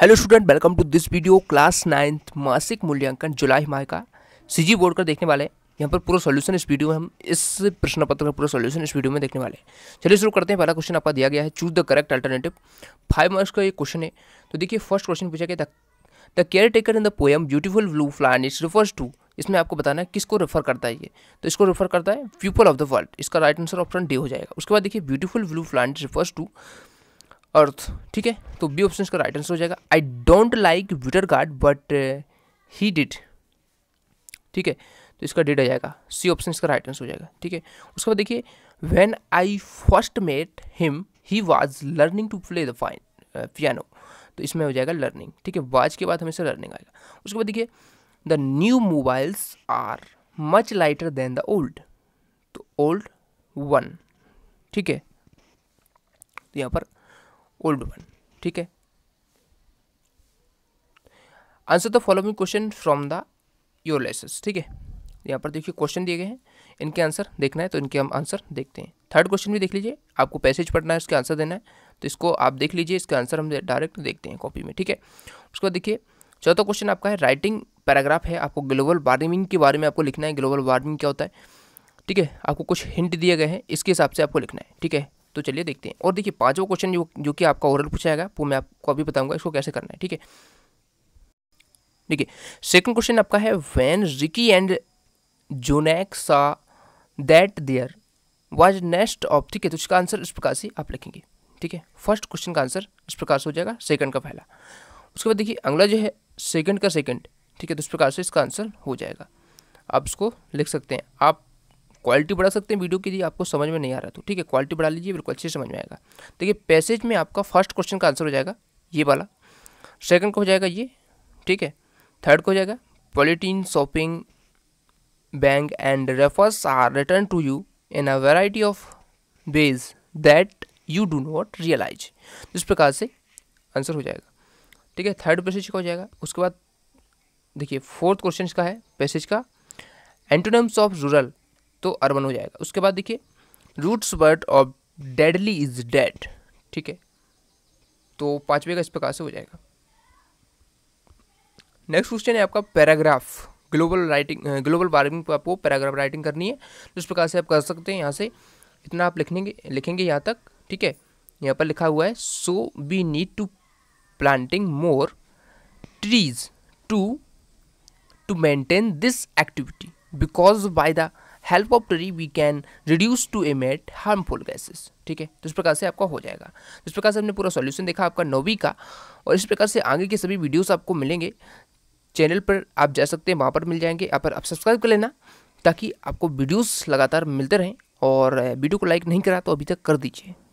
hello student welcome to this video class ninth मासिक मूल्यांकन जुलाई माह का सीजी बोर्ड का देखने वाले हैं यहाँ पर पूरा सोल्यूशन इस वीडियो में हम इस प्रश्न पत्र का पूरा सोल्यूशन इस वीडियो में देखने वाले हैं चलिए शुरू करते हैं पहला क्वेश्चन आपका दिया गया है choose the correct alternative five marks का ये क्वेश्चन है तो देखिए फर्स्ट क्वेश्चन पूछा गया the caretaker in the poem beautiful blue planets refers to इसमें आपको बताना है किसको रेफर करता है ये तो इसको रेफर करता है पीपल ऑफ द वर्ल्ड इसका राइट आंसर ऑप्शन डी हो जाएगा उसके बाद देखिए beautiful blue plant refers to Earth ठीक है तो बी ऑप्शन का राइट आंसर हो जाएगा आई डोंट लाइक विटर गार्ड बट ही डिड ठीक है तो इसका डेट आ जाएगा सी ऑप्शन इसका राइट आंसर हो जाएगा ठीक है उसके बाद देखिए when I first met him he was learning to play the fine piano तो इसमें हो जाएगा लर्निंग ठीक है वाज के बाद हमेशा लर्निंग आएगा उसके बाद देखिए the new mobiles are much lighter than the old तो ओल्ड वन ठीक है तो यहाँ पर ओल्ड वन ठीक है answer the following question from the your lessons ठीक है यहाँ पर देखिए क्वेश्चन दिए गए हैं इनके आंसर देखना है तो इनके हम आंसर देखते हैं थर्ड क्वेश्चन भी देख लीजिए आपको पैसेज पढ़ना है उसके आंसर देना है तो इसको आप देख लीजिए इसका आंसर हम डायरेक्ट देखते हैं कॉपी में ठीक है उसके बाद देखिए चौथा क्वेश्चन आपका है राइटिंग पैराग्राफ है आपको ग्लोबल वार्मिंग के बारे में आपको लिखना है ग्लोबल वार्मिंग क्या होता है ठीक है आपको कुछ हिंट दिए गए हैं इसके हिसाब से आपको लिखना है ठीक है तो चलिए देखते हैं और देखिए पाँचवा क्वेश्चन जो जो कि आपका ओरल पूछा जाएगा वो मैं आपको अभी बताऊंगा इसको कैसे करना है ठीक है देखिए सेकंड क्वेश्चन आपका है वैन रिकी एंड जोनैक saw that there was next of ठीक है तो इसका आंसर इस प्रकार से आप लिखेंगे ठीक है फर्स्ट क्वेश्चन का आंसर इस प्रकार से हो जाएगा सेकंड का पहला उसके बाद देखिए अगला जो है सेकंड का सेकंड ठीक है तो इस प्रकार से इसका आंसर हो जाएगा आप इसको लिख सकते हैं आप क्वालिटी बढ़ा सकते हैं वीडियो की यदि आपको समझ में नहीं आ रहा तो ठीक है क्वालिटी बढ़ा लीजिए बिल्कुल अच्छे समझ में आएगा देखिए पैसेज में आपका फर्स्ट क्वेश्चन का आंसर हो जाएगा ये वाला सेकंड का हो जाएगा ये ठीक है थर्ड का हो जाएगा polythene shopping bank and refers are return to you in a variety of ways that you do not realise इस प्रकार से आंसर हो जाएगा ठीक है थर्ड पैसेज का हो जाएगा उसके बाद देखिए फोर्थ क्वेश्चन इसका है पैसेज का एंटोनम्स ऑफ रूरल तो अर्बन हो जाएगा उसके बाद देखिए roots word of deadly is dead ठीक है तो पांचवे का इस प्रकार से हो जाएगा नेक्स्ट क्वेश्चन है आपका paragraph global writing global warming पर आपको पैराग्राफ राइटिंग करनी है तो इस प्रकार से आप कर सकते हैं यहाँ से इतना आप लिखेंगे लिखेंगे यहाँ तक ठीक है यहाँ पर लिखा हुआ है so we need to planting more trees to to maintain this activity because by the help of tree we can reduce to emit harmful gases ठीक है तो इस प्रकार से आपका हो जाएगा तो इस प्रकार से हमने पूरा सॉल्यूशन देखा आपका नोवी का और इस प्रकार से आगे के सभी वीडियोस आपको मिलेंगे चैनल पर आप जा सकते हैं वहाँ पर मिल जाएंगे यहाँ पर आप सब्सक्राइब कर लेना ताकि आपको वीडियोज़ लगातार मिलते रहें और वीडियो को लाइक नहीं करा तो अभी तक कर दीजिए